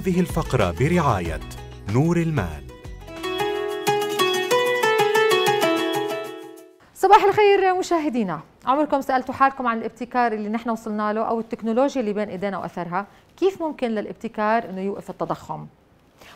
هذه الفقرة برعاية نور المال صباح الخير مشاهدينا عمركم سألتوا حالكم عن الابتكار اللي نحن وصلنا له أو التكنولوجيا اللي بين إيدينا وأثرها كيف ممكن للابتكار أنه يوقف التضخم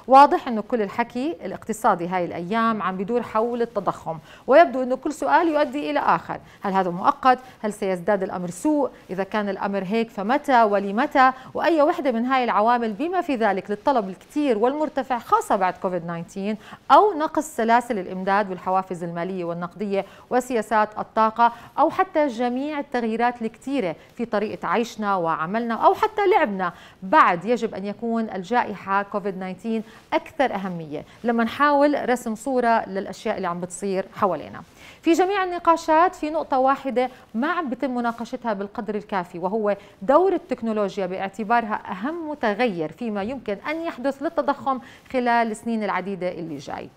واضح انه كل الحكي الاقتصادي هاي الايام عم بدور حول التضخم ويبدو انه كل سؤال يؤدي الى اخر هل هذا مؤقت هل سيزداد الامر سوء اذا كان الامر هيك فمتى ولمتى واي وحده من هاي العوامل بما في ذلك للطلب الكثير والمرتفع خاصه بعد كوفيد 19 او نقص سلاسل الامداد والحوافز الماليه والنقديه وسياسات الطاقه او حتى جميع التغييرات الكثيره في طريقه عيشنا وعملنا او حتى لعبنا بعد يجب ان يكون الجائحه كوفيد 19 العالميين اكثر اهميه لما نحاول رسم صوره للاشياء اللي عم بتصير حوالينا في جميع النقاشات في نقطه واحده ما عم بتم مناقشتها بالقدر الكافي وهو دور التكنولوجيا باعتبارها اهم متغير فيما يمكن ان يحدث للتضخم خلال السنين العديده اللي جاي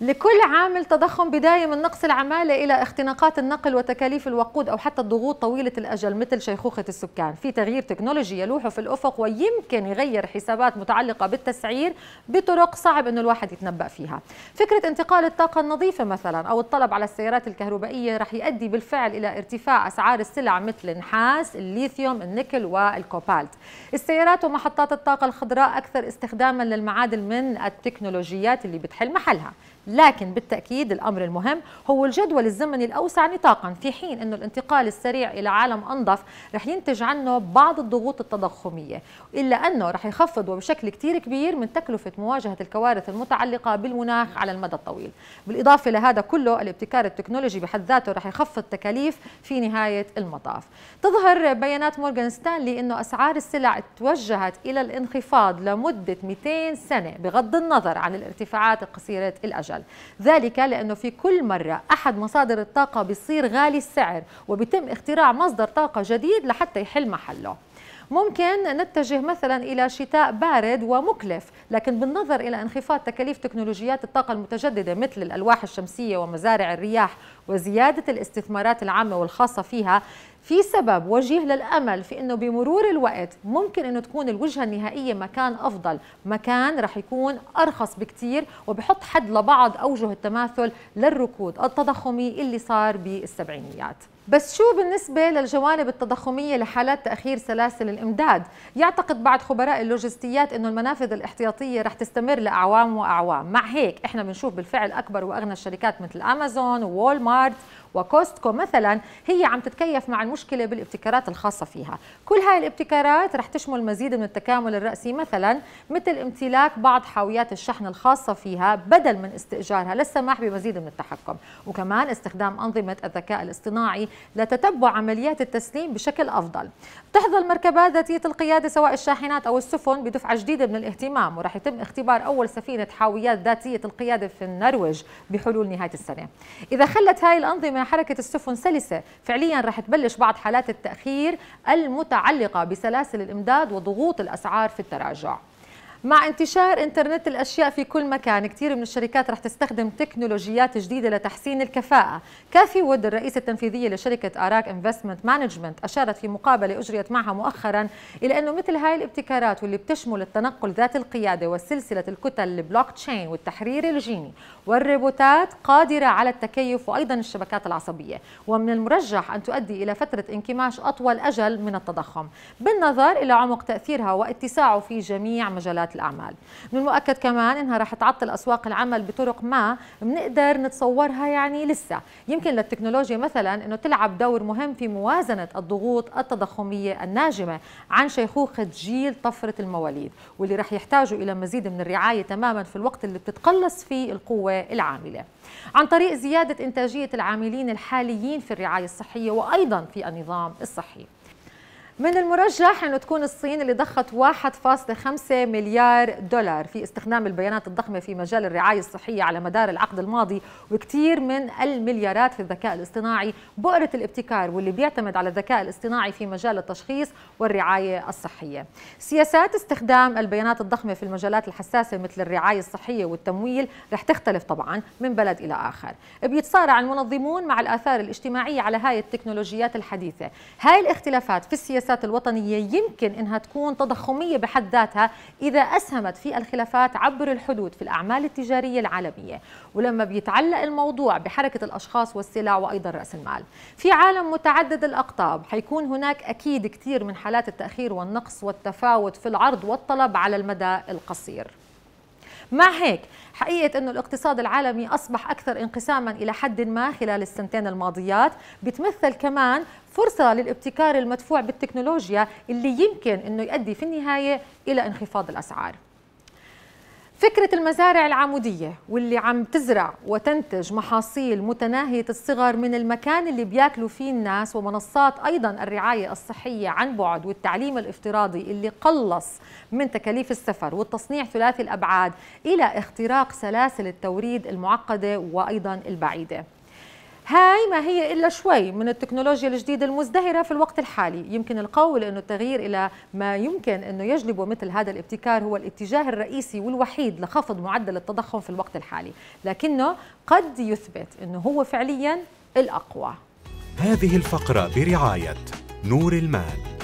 لكل عامل تضخم بداية من نقص العمالة إلى اختناقات النقل وتكاليف الوقود أو حتى الضغوط طويلة الأجل مثل شيخوخة السكان في تغيير تكنولوجي يلوح في الأفق ويمكن يغير حسابات متعلقة بالتسعير بطرق صعب أن الواحد يتنبأ فيها فكرة انتقال الطاقة النظيفة مثلا أو الطلب على السيارات الكهربائية رح يؤدي بالفعل إلى ارتفاع أسعار السلع مثل النحاس الليثيوم النيكل والكوبالت السيارات ومحطات الطاقة الخضراء أكثر استخداما للمعادن من التكنولوجيات اللي بتحل محلها لكن بالتأكيد الأمر المهم هو الجدول الزمني الأوسع نطاقا في حين أنه الانتقال السريع إلى عالم أنظف رح ينتج عنه بعض الضغوط التضخمية إلا أنه رح يخفض وبشكل كتير كبير من تكلفة مواجهة الكوارث المتعلقة بالمناخ على المدى الطويل بالإضافة لهذا كله الابتكار التكنولوجي بحد ذاته رح يخفض تكاليف في نهاية المطاف تظهر بيانات مورغان ستانلي أنه أسعار السلع توجهت إلى الانخفاض لمدة 200 سنة بغض النظر عن الارتفاعات قصيرة الأجل الأجل ذلك لأنه في كل مرة أحد مصادر الطاقة بيصير غالي السعر وبيتم اختراع مصدر طاقة جديد لحتى يحل محله ممكن نتجه مثلا إلى شتاء بارد ومكلف لكن بالنظر إلى انخفاض تكاليف تكنولوجيات الطاقة المتجددة مثل الألواح الشمسية ومزارع الرياح وزيادة الاستثمارات العامة والخاصة فيها في سبب وجيه للامل في انه بمرور الوقت ممكن انه تكون الوجهه النهائيه مكان افضل، مكان رح يكون ارخص بكثير وبحط حد لبعض اوجه التماثل للركود التضخمي اللي صار بالسبعينيات. بس شو بالنسبة للجوانب التضخمية لحالات تأخير سلاسل الإمداد؟ يعتقد بعض خبراء اللوجستيات أنه المنافذ الاحتياطية رح تستمر لأعوام وأعوام مع هيك إحنا بنشوف بالفعل أكبر وأغنى الشركات مثل أمازون وول مارت وكوستكو مثلا هي عم تتكيف مع مشكلة بالابتكارات الخاصة فيها كل هاي الابتكارات رح تشمل مزيد من التكامل الرأسي مثلا مثل امتلاك بعض حاويات الشحن الخاصة فيها بدل من استئجارها للسماح بمزيد من التحكم وكمان استخدام أنظمة الذكاء الاصطناعي لتتبع عمليات التسليم بشكل أفضل تحظى المركبات ذاتية القيادة سواء الشاحنات أو السفن بدفعة جديدة من الاهتمام ورح يتم اختبار أول سفينة حاويات ذاتية القيادة في النرويج بحلول نهاية السنة إذا خلت هاي الأنظمة حركة السفن سلسة فعليا رح تبلش بعض حالات التأخير المتعلقة بسلاسل الإمداد وضغوط الأسعار في التراجع مع انتشار انترنت الأشياء في كل مكان كثير من الشركات رح تستخدم تكنولوجيات جديدة لتحسين الكفاءة كافي وود الرئيسة التنفيذية لشركة أراك انفستمنت مانجمنت أشارت في مقابلة أجريت معها مؤخرا إلى أنه مثل هاي الابتكارات واللي بتشمل التنقل ذات القيادة وسلسلة الكتل البلوك تشين والتحرير الجيني والروبوتات قادرة على التكيف وأيضا الشبكات العصبية ومن المرجح أن تؤدي إلى فترة انكماش أطول أجل من التضخم بالنظر إلى عمق تأثيرها واتساعه في جميع مجالات الأعمال من المؤكد كمان أنها رح تعطل أسواق العمل بطرق ما بنقدر نتصورها يعني لسه يمكن للتكنولوجيا مثلا أنه تلعب دور مهم في موازنة الضغوط التضخمية الناجمة عن شيخوخة جيل طفرة المواليد واللي رح يحتاجوا إلى مزيد من الرعاية تماما في الوقت اللي بتتقلص فيه القوة العاملة عن طريق زيادة إنتاجية العاملين الحاليين في الرعاية الصحية وأيضا في النظام الصحي من المرجح انه تكون الصين اللي ضخت 1.5 مليار دولار في استخدام البيانات الضخمه في مجال الرعايه الصحيه على مدار العقد الماضي وكثير من المليارات في الذكاء الاصطناعي بؤره الابتكار واللي بيعتمد على الذكاء الاصطناعي في مجال التشخيص والرعايه الصحيه. سياسات استخدام البيانات الضخمه في المجالات الحساسه مثل الرعايه الصحيه والتمويل رح تختلف طبعا من بلد الى اخر. بيتصارع المنظمون مع الاثار الاجتماعيه على هاي التكنولوجيات الحديثه. هاي الاختلافات في السياسات السياسات الوطنية يمكن أنها تكون تضخمية بحد ذاتها إذا أسهمت في الخلافات عبر الحدود في الأعمال التجارية العالمية ولما بيتعلق الموضوع بحركة الأشخاص والسلع وأيضا رأس المال في عالم متعدد الأقطاب حيكون هناك أكيد كثير من حالات التأخير والنقص والتفاوت في العرض والطلب على المدى القصير مع هيك حقيقة أنه الاقتصاد العالمي أصبح أكثر انقساما إلى حد ما خلال السنتين الماضيات بتمثل كمان فرصة للابتكار المدفوع بالتكنولوجيا اللي يمكن أنه يؤدي في النهاية إلى انخفاض الأسعار فكرة المزارع العمودية واللي عم تزرع وتنتج محاصيل متناهية الصغر من المكان اللي بياكلوا فيه الناس ومنصات أيضا الرعاية الصحية عن بعد والتعليم الافتراضي اللي قلص من تكاليف السفر والتصنيع ثلاثي الأبعاد إلى اختراق سلاسل التوريد المعقدة وأيضا البعيدة هاي ما هي إلا شوي من التكنولوجيا الجديدة المزدهرة في الوقت الحالي يمكن القول أنه التغيير إلى ما يمكن أنه يجلبه مثل هذا الابتكار هو الاتجاه الرئيسي والوحيد لخفض معدل التضخم في الوقت الحالي لكنه قد يثبت أنه هو فعليا الأقوى هذه الفقرة برعاية نور المال